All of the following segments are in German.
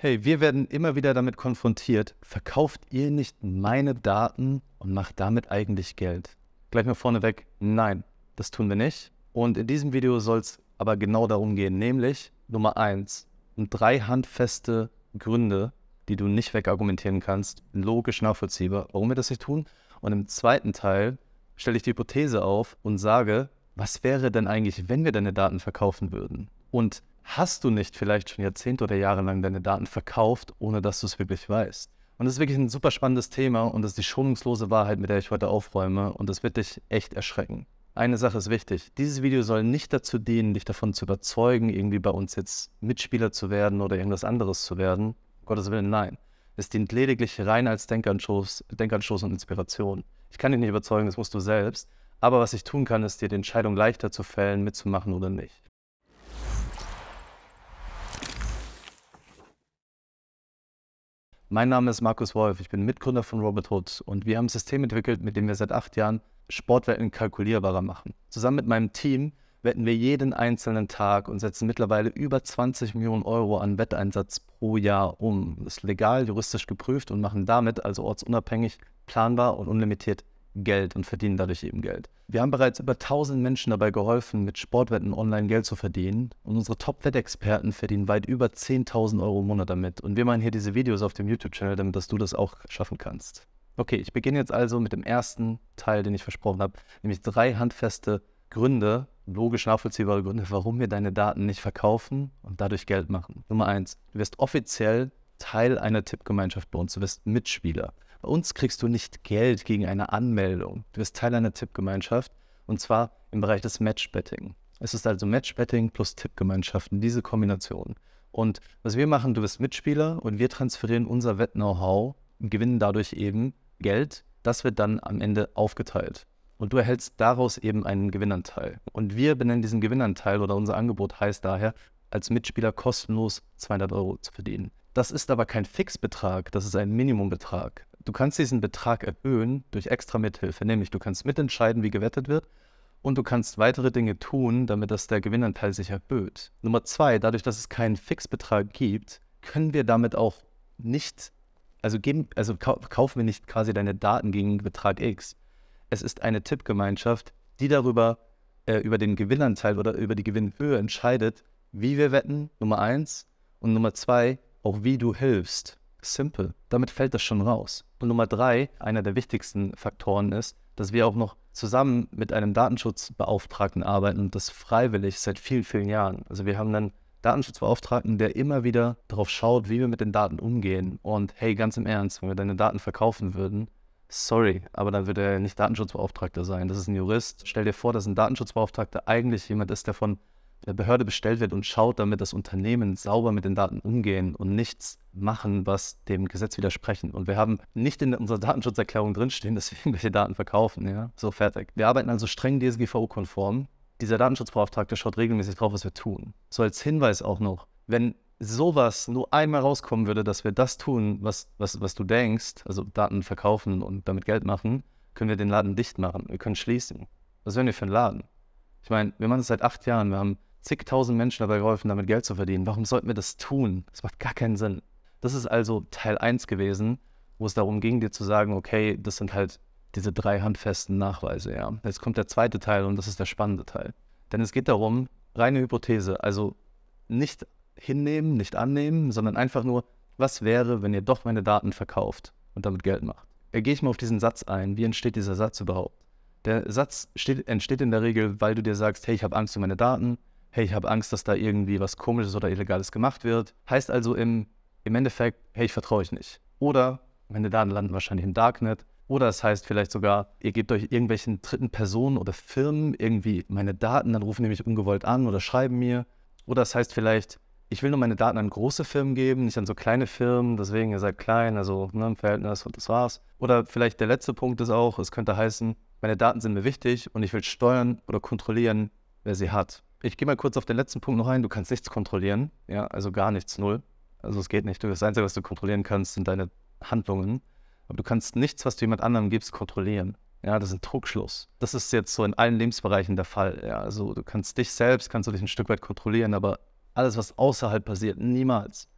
hey, wir werden immer wieder damit konfrontiert, verkauft ihr nicht meine Daten und macht damit eigentlich Geld? Gleich mal vorneweg, nein, das tun wir nicht. Und in diesem Video soll es aber genau darum gehen, nämlich Nummer eins und drei handfeste Gründe, die du nicht wegargumentieren kannst, logisch nachvollziehbar, warum wir das nicht tun. Und im zweiten Teil stelle ich die Hypothese auf und sage, was wäre denn eigentlich, wenn wir deine Daten verkaufen würden? Und hast du nicht vielleicht schon Jahrzehnte oder Jahre lang deine Daten verkauft, ohne dass du es wirklich weißt? Und das ist wirklich ein super spannendes Thema und das ist die schonungslose Wahrheit, mit der ich heute aufräume und das wird dich echt erschrecken. Eine Sache ist wichtig, dieses Video soll nicht dazu dienen, dich davon zu überzeugen, irgendwie bei uns jetzt Mitspieler zu werden oder irgendwas anderes zu werden. Um Gottes Willen, nein. Es dient lediglich rein als Denkanstoß, Denkanstoß und Inspiration. Ich kann dich nicht überzeugen, das musst du selbst. Aber was ich tun kann, ist dir die Entscheidung leichter zu fällen, mitzumachen oder nicht. Mein Name ist Markus Wolf, ich bin Mitgründer von Robert Hood und wir haben ein System entwickelt, mit dem wir seit acht Jahren Sportwetten kalkulierbarer machen. Zusammen mit meinem Team wetten wir jeden einzelnen Tag und setzen mittlerweile über 20 Millionen Euro an Wetteinsatz pro Jahr um. Das ist legal, juristisch geprüft und machen damit, also ortsunabhängig, planbar und unlimitiert Geld und verdienen dadurch eben Geld. Wir haben bereits über 1000 Menschen dabei geholfen, mit Sportwetten online Geld zu verdienen und unsere Top-Wettexperten verdienen weit über 10.000 Euro im Monat damit. Und wir machen hier diese Videos auf dem YouTube-Channel, damit dass du das auch schaffen kannst. Okay, ich beginne jetzt also mit dem ersten Teil, den ich versprochen habe, nämlich drei handfeste Gründe, logisch nachvollziehbare Gründe, warum wir deine Daten nicht verkaufen und dadurch Geld machen. Nummer eins, du wirst offiziell Teil einer Tippgemeinschaft bei uns, du wirst Mitspieler. Bei uns kriegst du nicht Geld gegen eine Anmeldung. Du bist Teil einer Tippgemeinschaft und zwar im Bereich des Matchbetting. Es ist also Matchbetting plus Tippgemeinschaften, diese Kombination. Und was wir machen, du bist Mitspieler und wir transferieren unser Wett-Know-how und gewinnen dadurch eben Geld. Das wird dann am Ende aufgeteilt. Und du erhältst daraus eben einen Gewinnanteil. Und wir benennen diesen Gewinnanteil oder unser Angebot heißt daher, als Mitspieler kostenlos 200 Euro zu verdienen. Das ist aber kein Fixbetrag, das ist ein Minimumbetrag. Du kannst diesen Betrag erhöhen durch extra Mithilfe, nämlich du kannst mitentscheiden, wie gewettet wird und du kannst weitere Dinge tun, damit dass der Gewinnanteil sich erhöht. Nummer zwei, dadurch, dass es keinen Fixbetrag gibt, können wir damit auch nicht, also, geben, also kaufen wir nicht quasi deine Daten gegen Betrag X. Es ist eine Tippgemeinschaft, die darüber, äh, über den Gewinnanteil oder über die Gewinnhöhe entscheidet, wie wir wetten, Nummer eins, und Nummer zwei, auch wie du hilfst. Simple. Damit fällt das schon raus. Und Nummer drei, einer der wichtigsten Faktoren ist, dass wir auch noch zusammen mit einem Datenschutzbeauftragten arbeiten und das freiwillig seit vielen, vielen Jahren. Also wir haben einen Datenschutzbeauftragten, der immer wieder darauf schaut, wie wir mit den Daten umgehen. Und hey, ganz im Ernst, wenn wir deine Daten verkaufen würden, sorry, aber dann würde er nicht Datenschutzbeauftragter sein. Das ist ein Jurist. Stell dir vor, dass ein Datenschutzbeauftragter eigentlich jemand ist, der von der Behörde bestellt wird und schaut, damit das Unternehmen sauber mit den Daten umgehen und nichts machen, was dem Gesetz widersprechen. Und wir haben nicht in unserer Datenschutzerklärung drinstehen, dass wir irgendwelche Daten verkaufen. Ja? So fertig. Wir arbeiten also streng DSGVO-konform. Dieser Datenschutzbeauftragte schaut regelmäßig drauf, was wir tun. So als Hinweis auch noch, wenn sowas nur einmal rauskommen würde, dass wir das tun, was, was, was du denkst, also Daten verkaufen und damit Geld machen, können wir den Laden dicht machen. Wir können schließen. Was wären wir für ein Laden? Ich meine, wir machen das seit acht Jahren. Wir haben zigtausend Menschen dabei geholfen, damit Geld zu verdienen. Warum sollten wir das tun? Das macht gar keinen Sinn. Das ist also Teil 1 gewesen, wo es darum ging, dir zu sagen, okay, das sind halt diese drei handfesten Nachweise, ja. Jetzt kommt der zweite Teil und das ist der spannende Teil. Denn es geht darum, reine Hypothese, also nicht hinnehmen, nicht annehmen, sondern einfach nur, was wäre, wenn ihr doch meine Daten verkauft und damit Geld macht? Da äh, Gehe ich mal auf diesen Satz ein. Wie entsteht dieser Satz überhaupt? Der Satz steht, entsteht in der Regel, weil du dir sagst, hey, ich habe Angst um meine Daten, hey, ich habe Angst, dass da irgendwie was Komisches oder Illegales gemacht wird. Heißt also im, im Endeffekt, hey, ich vertraue euch nicht. Oder meine Daten landen wahrscheinlich im Darknet. Oder es heißt vielleicht sogar, ihr gebt euch irgendwelchen dritten Personen oder Firmen irgendwie meine Daten, dann rufen die mich ungewollt an oder schreiben mir. Oder es heißt vielleicht, ich will nur meine Daten an große Firmen geben, nicht an so kleine Firmen, deswegen ihr seid klein, also ne, im Verhältnis und das war's. Oder vielleicht der letzte Punkt ist auch, es könnte heißen, meine Daten sind mir wichtig und ich will steuern oder kontrollieren, wer sie hat ich gehe mal kurz auf den letzten Punkt noch ein. Du kannst nichts kontrollieren. Ja, also gar nichts, null. Also es geht nicht. Das Einzige, was du kontrollieren kannst, sind deine Handlungen. Aber du kannst nichts, was du jemand anderem gibst, kontrollieren. Ja, das ist ein Trugschluss. Das ist jetzt so in allen Lebensbereichen der Fall. Ja, also du kannst dich selbst, kannst du dich ein Stück weit kontrollieren, aber alles, was außerhalb passiert, niemals.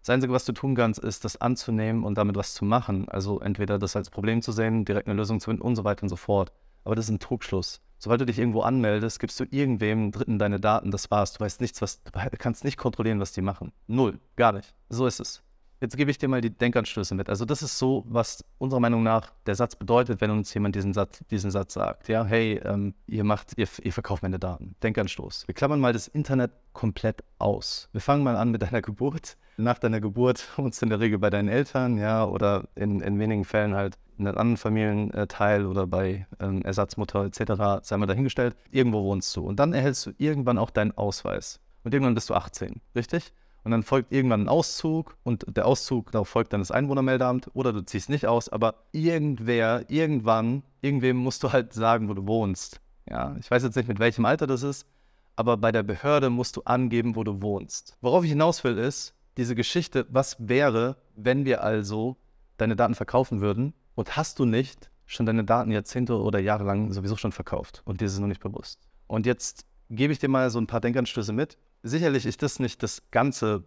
Das Einzige, was du tun kannst, ist, das anzunehmen und damit was zu machen. Also entweder das als Problem zu sehen, direkt eine Lösung zu finden und so weiter und so fort. Aber das ist ein Trugschluss. Sobald du dich irgendwo anmeldest, gibst du irgendwem Dritten deine Daten, das war's. Du weißt nichts, was, du kannst nicht kontrollieren, was die machen. Null, gar nicht. So ist es. Jetzt gebe ich dir mal die Denkanstöße mit. Also das ist so, was unserer Meinung nach der Satz bedeutet, wenn uns jemand diesen Satz, diesen Satz sagt. Ja, hey, ähm, ihr macht, ihr, ihr verkauft meine Daten. Denkanstoß. Wir klammern mal das Internet komplett aus. Wir fangen mal an mit deiner Geburt. Nach deiner Geburt uns in der Regel bei deinen Eltern, ja, oder in, in wenigen Fällen halt in einem anderen Familienteil oder bei ähm, Ersatzmutter etc., sei mal dahingestellt, irgendwo wohnst du. Und dann erhältst du irgendwann auch deinen Ausweis. Und irgendwann bist du 18, richtig? Und dann folgt irgendwann ein Auszug und der Auszug, darauf folgt dann das Einwohnermeldeamt oder du ziehst nicht aus, aber irgendwer, irgendwann, irgendwem musst du halt sagen, wo du wohnst. Ja, ich weiß jetzt nicht, mit welchem Alter das ist, aber bei der Behörde musst du angeben, wo du wohnst. Worauf ich hinaus will, ist diese Geschichte, was wäre, wenn wir also deine Daten verkaufen würden und hast du nicht schon deine Daten Jahrzehnte oder Jahre lang sowieso schon verkauft und dir ist es noch nicht bewusst. Und jetzt gebe ich dir mal so ein paar Denkanstöße mit, sicherlich ist das nicht das Ganze,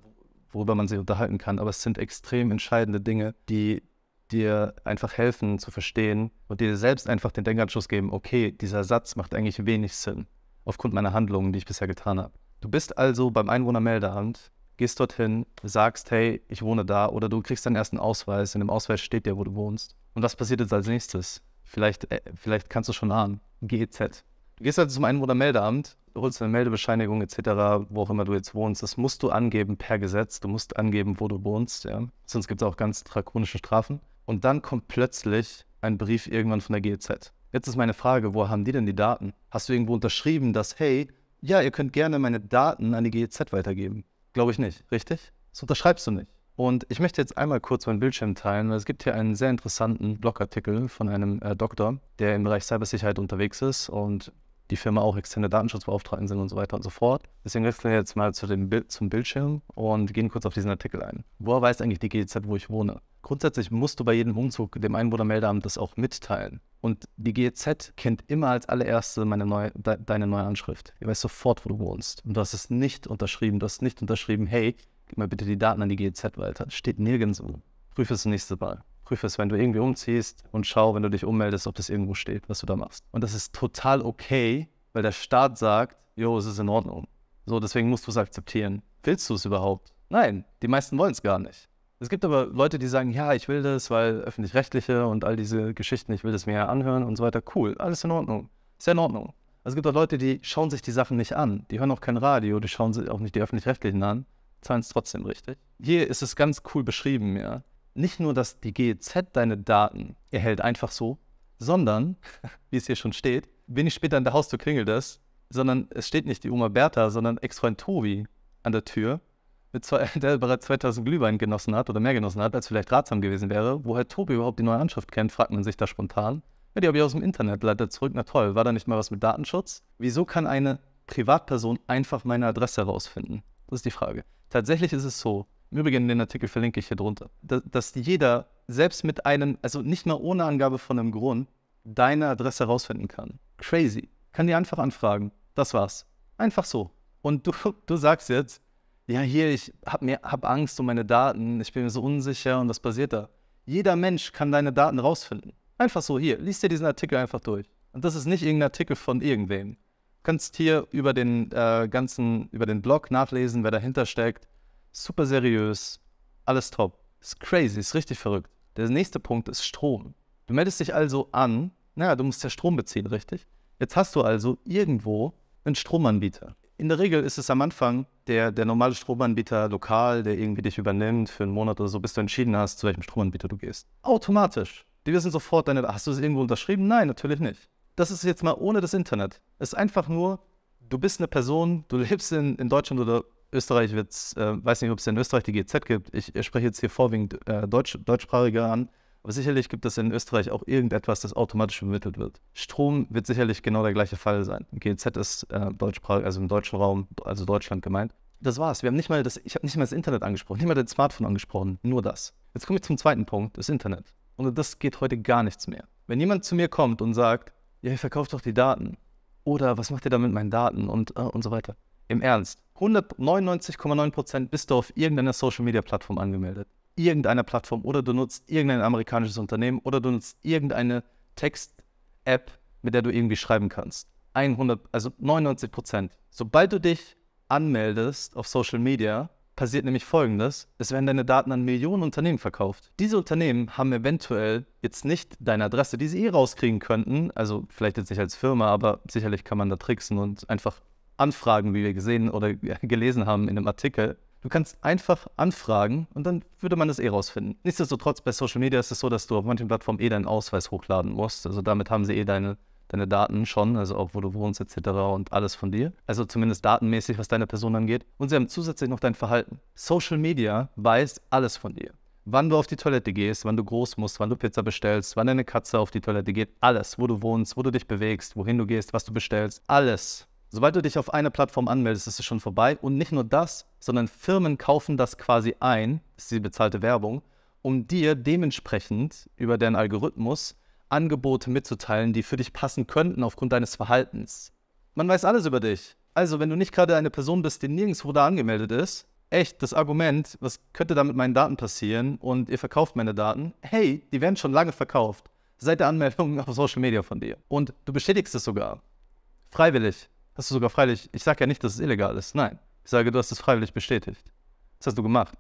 worüber man sich unterhalten kann, aber es sind extrem entscheidende Dinge, die dir einfach helfen zu verstehen und dir selbst einfach den Denkanschluss geben, okay, dieser Satz macht eigentlich wenig Sinn aufgrund meiner Handlungen, die ich bisher getan habe. Du bist also beim Einwohnermeldeamt, gehst dorthin, sagst, hey, ich wohne da oder du kriegst deinen ersten Ausweis, in dem Ausweis steht dir, wo du wohnst. Und was passiert jetzt als nächstes? Vielleicht, äh, vielleicht kannst du schon ahnen. GEZ. Du gehst also zum Einwohnermeldeamt du holst eine Meldebescheinigung etc., wo auch immer du jetzt wohnst, das musst du angeben per Gesetz. Du musst angeben, wo du wohnst. Ja? Sonst gibt es auch ganz drakonische Strafen. Und dann kommt plötzlich ein Brief irgendwann von der GEZ. Jetzt ist meine Frage, wo haben die denn die Daten? Hast du irgendwo unterschrieben, dass, hey, ja, ihr könnt gerne meine Daten an die GEZ weitergeben? Glaube ich nicht, richtig? Das unterschreibst du nicht. Und ich möchte jetzt einmal kurz meinen Bildschirm teilen, weil es gibt hier einen sehr interessanten Blogartikel von einem äh, Doktor, der im Bereich Cybersicherheit unterwegs ist und die Firma auch externe Datenschutzbeauftragten sind und so weiter und so fort. Deswegen wechseln wir jetzt mal zu dem Bild, zum Bildschirm und gehen kurz auf diesen Artikel ein. Woher weiß eigentlich die GEZ, wo ich wohne? Grundsätzlich musst du bei jedem Umzug dem Einwohnermeldeamt das auch mitteilen. Und die GEZ kennt immer als allererste neue, de, deine neue Anschrift. Ihr weißt sofort, wo du wohnst. Und du hast es nicht unterschrieben. Du hast nicht unterschrieben, hey, gib mal bitte die Daten an die GEZ weiter. Steht nirgends um. Prüfe es das nächste Mal. Prüfe es, wenn du irgendwie umziehst und schau, wenn du dich ummeldest, ob das irgendwo steht, was du da machst. Und das ist total okay, weil der Staat sagt, jo, es ist in Ordnung. So, deswegen musst du es akzeptieren. Willst du es überhaupt? Nein, die meisten wollen es gar nicht. Es gibt aber Leute, die sagen, ja, ich will das, weil öffentlich-rechtliche und all diese Geschichten, ich will das mir ja anhören und so weiter. Cool, alles in Ordnung. Ist ja in Ordnung. Also es gibt auch Leute, die schauen sich die Sachen nicht an. Die hören auch kein Radio, die schauen sich auch nicht die öffentlich-rechtlichen an, zahlen es trotzdem richtig. Hier ist es ganz cool beschrieben, ja nicht nur, dass die GEZ deine Daten erhält, einfach so, sondern, wie es hier schon steht, wenig später in der Haustür klingelt es, sondern es steht nicht die Oma Bertha, sondern Ex-Freund Tobi an der Tür, zwei, der bereits 2000 Glühwein genossen hat oder mehr genossen hat, als vielleicht ratsam gewesen wäre. Woher halt Tobi überhaupt die neue Anschrift kennt, fragt man sich da spontan. Ja, die habe ich aus dem Internet, leider zurück. Na toll, war da nicht mal was mit Datenschutz? Wieso kann eine Privatperson einfach meine Adresse herausfinden? Das ist die Frage. Tatsächlich ist es so, im Übrigen den Artikel verlinke ich hier drunter, dass, dass jeder selbst mit einem, also nicht mal ohne Angabe von einem Grund, deine Adresse rausfinden kann. Crazy. Kann die einfach anfragen. Das war's. Einfach so. Und du, du sagst jetzt, ja, hier, ich hab, mir, hab Angst um meine Daten, ich bin mir so unsicher und was passiert da? Jeder Mensch kann deine Daten rausfinden. Einfach so, hier, liest dir diesen Artikel einfach durch. Und das ist nicht irgendein Artikel von irgendwem. Du kannst hier über den äh, ganzen, über den Blog nachlesen, wer dahinter steckt, super seriös, alles top. Ist crazy, ist richtig verrückt. Der nächste Punkt ist Strom. Du meldest dich also an, naja, du musst ja Strom beziehen, richtig? Jetzt hast du also irgendwo einen Stromanbieter. In der Regel ist es am Anfang der, der normale Stromanbieter lokal, der irgendwie dich übernimmt für einen Monat oder so, bis du entschieden hast, zu welchem Stromanbieter du gehst. Automatisch. Die wissen sofort deine. Hast du es irgendwo unterschrieben? Nein, natürlich nicht. Das ist jetzt mal ohne das Internet. Es ist einfach nur, du bist eine Person, du lebst in, in Deutschland oder Österreich wird es, äh, weiß nicht, ob es in Österreich die GZ gibt. Ich, ich spreche jetzt hier vorwiegend äh, Deutsch, Deutschsprachige an. Aber sicherlich gibt es in Österreich auch irgendetwas, das automatisch übermittelt wird. Strom wird sicherlich genau der gleiche Fall sein. GZ ist äh, deutschsprachig, also im deutschen Raum, also Deutschland gemeint. Das war's. Wir haben nicht mal das, ich habe nicht mal das Internet angesprochen, nicht mal das Smartphone angesprochen, nur das. Jetzt komme ich zum zweiten Punkt, das Internet. Und das geht heute gar nichts mehr. Wenn jemand zu mir kommt und sagt, ja, ihr verkauft doch die Daten. Oder was macht ihr da mit meinen Daten und, äh, und so weiter im Ernst, 199,9% bist du auf irgendeiner Social-Media-Plattform angemeldet. Irgendeiner Plattform oder du nutzt irgendein amerikanisches Unternehmen oder du nutzt irgendeine Text-App, mit der du irgendwie schreiben kannst. 100, also 99%. Sobald du dich anmeldest auf Social Media, passiert nämlich folgendes: Es werden deine Daten an Millionen Unternehmen verkauft. Diese Unternehmen haben eventuell jetzt nicht deine Adresse, die sie eh rauskriegen könnten. Also vielleicht jetzt nicht als Firma, aber sicherlich kann man da tricksen und einfach anfragen, wie wir gesehen oder gelesen haben in dem Artikel. Du kannst einfach anfragen und dann würde man das eh rausfinden. Nichtsdestotrotz, bei Social Media ist es so, dass du auf manchen Plattformen eh deinen Ausweis hochladen musst. Also damit haben sie eh deine, deine Daten schon, also auch wo du wohnst etc. und alles von dir. Also zumindest datenmäßig, was deine Person angeht. Und sie haben zusätzlich noch dein Verhalten. Social Media weiß alles von dir. Wann du auf die Toilette gehst, wann du groß musst, wann du Pizza bestellst, wann deine Katze auf die Toilette geht, alles, wo du wohnst, wo du dich bewegst, wohin du gehst, was du bestellst, alles Sobald du dich auf eine Plattform anmeldest, ist es schon vorbei. Und nicht nur das, sondern Firmen kaufen das quasi ein, das ist die bezahlte Werbung, um dir dementsprechend über deren Algorithmus Angebote mitzuteilen, die für dich passen könnten aufgrund deines Verhaltens. Man weiß alles über dich. Also, wenn du nicht gerade eine Person bist, die nirgendwo da angemeldet ist, echt das Argument, was könnte da mit meinen Daten passieren und ihr verkauft meine Daten, hey, die werden schon lange verkauft. Seit der Anmeldung auf Social Media von dir. Und du bestätigst es sogar. Freiwillig. Hast du sogar freiwillig, ich sage ja nicht, dass es illegal ist, nein. Ich sage, du hast es freiwillig bestätigt. Das hast du gemacht.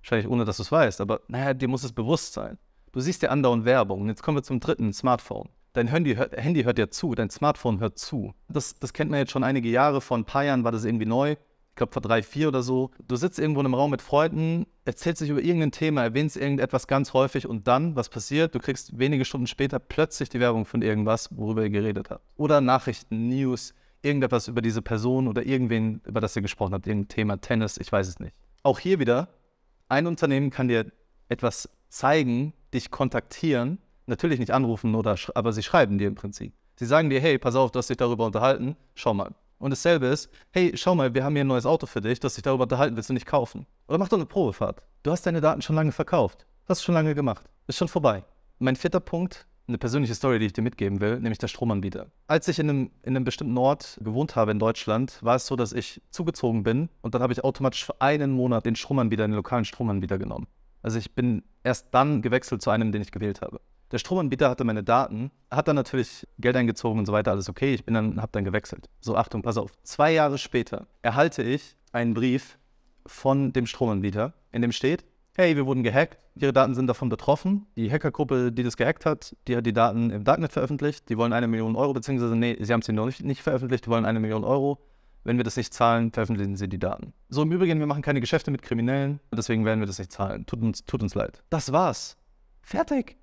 Wahrscheinlich ohne, dass du es weißt, aber naja, dir muss es bewusst sein. Du siehst ja andauernd Werbung. Jetzt kommen wir zum dritten, Smartphone. Dein Handy hört, Handy hört ja zu, dein Smartphone hört zu. Das, das kennt man jetzt schon einige Jahre, vor ein paar Jahren war das irgendwie neu. Ich glaube, vor drei, vier oder so. Du sitzt irgendwo in einem Raum mit Freunden, erzählst dich über irgendein Thema, erwähnst irgendetwas ganz häufig und dann, was passiert? Du kriegst wenige Stunden später plötzlich die Werbung von irgendwas, worüber ihr geredet habt. Oder Nachrichten, News, irgendetwas über diese Person oder irgendwen, über das ihr gesprochen habt, irgendein Thema, Tennis, ich weiß es nicht. Auch hier wieder, ein Unternehmen kann dir etwas zeigen, dich kontaktieren, natürlich nicht anrufen, oder aber sie schreiben dir im Prinzip. Sie sagen dir, hey, pass auf, du hast dich darüber unterhalten, schau mal. Und dasselbe ist, hey, schau mal, wir haben hier ein neues Auto für dich, das dich darüber unterhalten, willst du nicht kaufen? Oder mach doch eine Probefahrt. Du hast deine Daten schon lange verkauft. Das hast schon lange gemacht. Ist schon vorbei. Mein vierter Punkt eine persönliche Story, die ich dir mitgeben will, nämlich der Stromanbieter. Als ich in einem, in einem bestimmten Ort gewohnt habe in Deutschland, war es so, dass ich zugezogen bin und dann habe ich automatisch für einen Monat den Stromanbieter, den lokalen Stromanbieter genommen. Also ich bin erst dann gewechselt zu einem, den ich gewählt habe. Der Stromanbieter hatte meine Daten, hat dann natürlich Geld eingezogen und so weiter, alles okay. Ich bin dann, habe dann gewechselt. So, Achtung, pass auf. Zwei Jahre später erhalte ich einen Brief von dem Stromanbieter, in dem steht, hey, wir wurden gehackt, ihre Daten sind davon betroffen. Die Hackergruppe, die das gehackt hat, die hat die Daten im Darknet veröffentlicht, die wollen eine Million Euro, beziehungsweise nee, sie haben sie noch nicht, nicht veröffentlicht, die wollen eine Million Euro. Wenn wir das nicht zahlen, veröffentlichen sie die Daten. So im Übrigen, wir machen keine Geschäfte mit Kriminellen, deswegen werden wir das nicht zahlen. Tut uns, tut uns leid. Das war's. Fertig.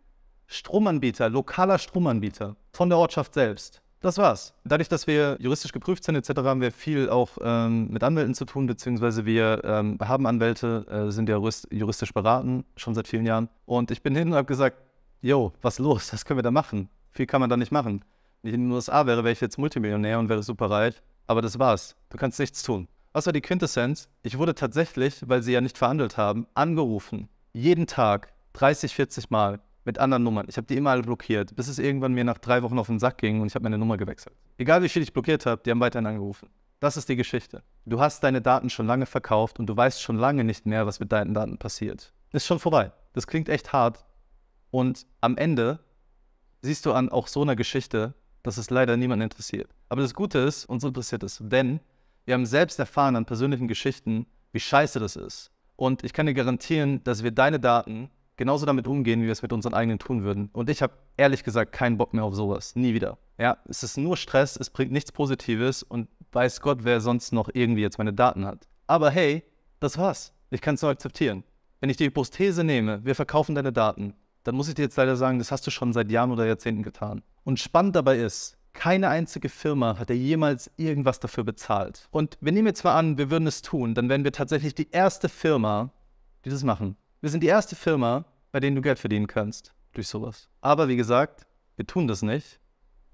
Stromanbieter, lokaler Stromanbieter von der Ortschaft selbst. Das war's. Dadurch, dass wir juristisch geprüft sind etc., haben wir viel auch ähm, mit Anwälten zu tun, beziehungsweise wir ähm, haben Anwälte, äh, sind ja juristisch beraten, schon seit vielen Jahren. Und ich bin hin und habe gesagt, yo, was los? Was können wir da machen? Viel kann man da nicht machen. Wenn ich in den USA wäre, wäre ich jetzt Multimillionär und wäre super reich. Aber das war's. Du kannst nichts tun. Was war die Quintessenz? Ich wurde tatsächlich, weil sie ja nicht verhandelt haben, angerufen. Jeden Tag, 30, 40 Mal mit anderen Nummern. Ich habe die immer alle blockiert, bis es irgendwann mir nach drei Wochen auf den Sack ging und ich habe meine Nummer gewechselt. Egal wie viel ich blockiert habe, die haben weiterhin angerufen. Das ist die Geschichte. Du hast deine Daten schon lange verkauft und du weißt schon lange nicht mehr, was mit deinen Daten passiert. Ist schon vorbei. Das klingt echt hart. Und am Ende siehst du an auch so einer Geschichte, dass es leider niemanden interessiert. Aber das Gute ist, uns interessiert es, denn wir haben selbst erfahren an persönlichen Geschichten, wie scheiße das ist. Und ich kann dir garantieren, dass wir deine Daten genauso damit umgehen, wie wir es mit unseren eigenen tun würden. Und ich habe ehrlich gesagt keinen Bock mehr auf sowas. Nie wieder. Ja, es ist nur Stress, es bringt nichts Positives und weiß Gott, wer sonst noch irgendwie jetzt meine Daten hat. Aber hey, das war's. Ich kann es nur akzeptieren. Wenn ich die Hypothese nehme, wir verkaufen deine Daten, dann muss ich dir jetzt leider sagen, das hast du schon seit Jahren oder Jahrzehnten getan. Und spannend dabei ist, keine einzige Firma hat er jemals irgendwas dafür bezahlt. Und wir nehmen jetzt zwar an, wir würden es tun, dann wären wir tatsächlich die erste Firma, die das machen. Wir sind die erste Firma, bei denen du Geld verdienen kannst durch sowas. Aber wie gesagt, wir tun das nicht.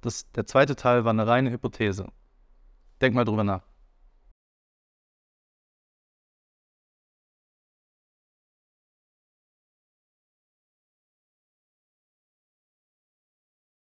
Das, der zweite Teil war eine reine Hypothese. Denk mal drüber nach.